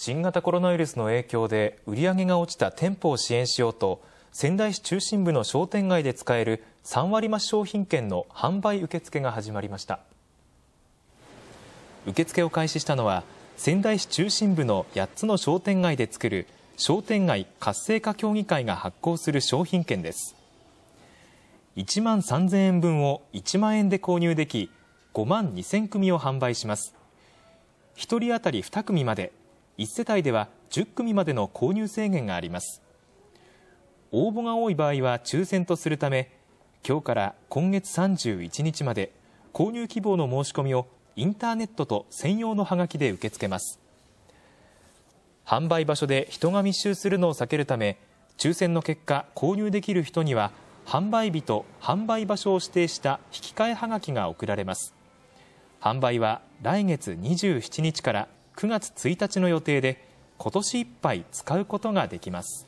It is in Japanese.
新型コロナウイルスの影響で売り上げが落ちた店舗を支援しようと仙台市中心部の商店街で使える3割増し商品券の販売受付が始まりました受付を開始したのは仙台市中心部の8つの商店街で作る商店街活性化協議会が発行する商品券です1万3000円分を1万円で購入でき5万2000組を販売します1人当たり2組まで1世帯では10組までの購入制限があります応募が多い場合は抽選とするため今日から今月31日まで購入希望の申し込みをインターネットと専用のハガキで受け付けます販売場所で人が密集するのを避けるため抽選の結果購入できる人には販売日と販売場所を指定した引き換えはがきが送られます販売は来月27日から9月1日の予定で今年いっぱい使うことができます